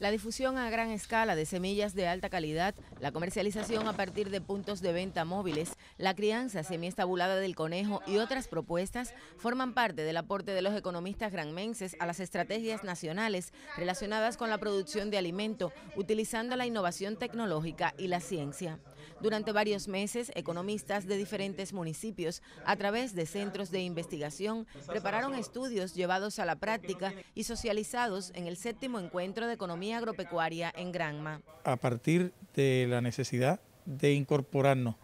La difusión a gran escala de semillas de alta calidad, la comercialización a partir de puntos de venta móviles, la crianza semiestabulada del conejo y otras propuestas forman parte del aporte de los economistas granmenses a las estrategias nacionales relacionadas con la producción de alimento, utilizando la innovación tecnológica y la ciencia. Durante varios meses, economistas de diferentes municipios, a través de centros de investigación, prepararon estudios llevados a la práctica y socializados en el séptimo encuentro de economía agropecuaria en Granma. A partir de la necesidad de incorporarnos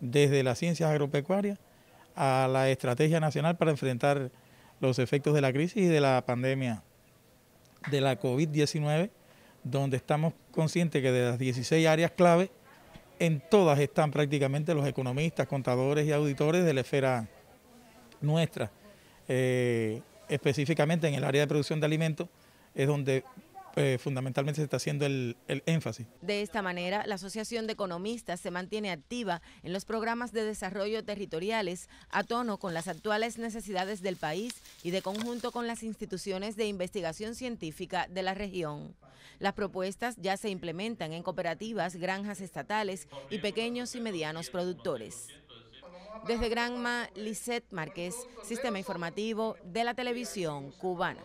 desde las ciencias agropecuarias a la estrategia nacional para enfrentar los efectos de la crisis y de la pandemia de la COVID-19, donde estamos conscientes que de las 16 áreas clave, en todas están prácticamente los economistas, contadores y auditores de la esfera nuestra. Eh, específicamente en el área de producción de alimentos es donde eh, fundamentalmente se está haciendo el, énfasis. De esta manera, la Asociación de Economistas se mantiene activa en los programas de desarrollo territoriales a tono con las actuales necesidades del país y de conjunto con las instituciones de investigación científica de la región. Las propuestas ya se implementan en cooperativas, granjas estatales y pequeños y medianos productores. Desde Granma, Liset Márquez, Sistema Informativo de la Televisión Cubana.